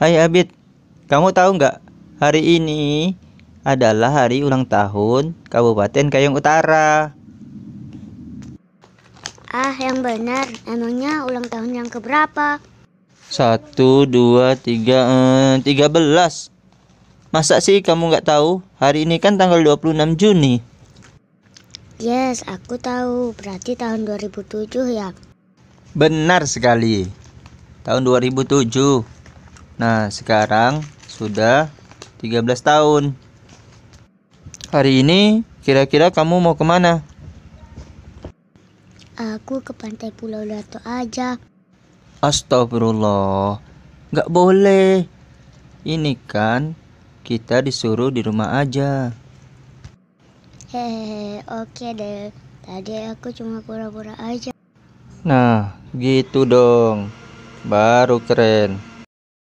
Hai Abid, kamu tahu nggak? Hari ini adalah hari ulang tahun Kabupaten Kayong Utara. Ah, yang benar. Emangnya ulang tahun yang keberapa? Satu, dua, tiga, eh, tiga belas. Masa sih kamu nggak tahu? Hari ini kan tanggal 26 Juni. Yes, aku tahu. Berarti tahun 2007 ya? Benar sekali. Tahun 2007. Nah, sekarang sudah 13 tahun. Hari ini kira-kira kamu mau kemana? Aku ke pantai Pulau Lato aja. Astagfirullah, nggak boleh. Ini kan kita disuruh di rumah aja. Hehehe, oke deh. Tadi aku cuma pura-pura aja. Nah, gitu dong. Baru keren.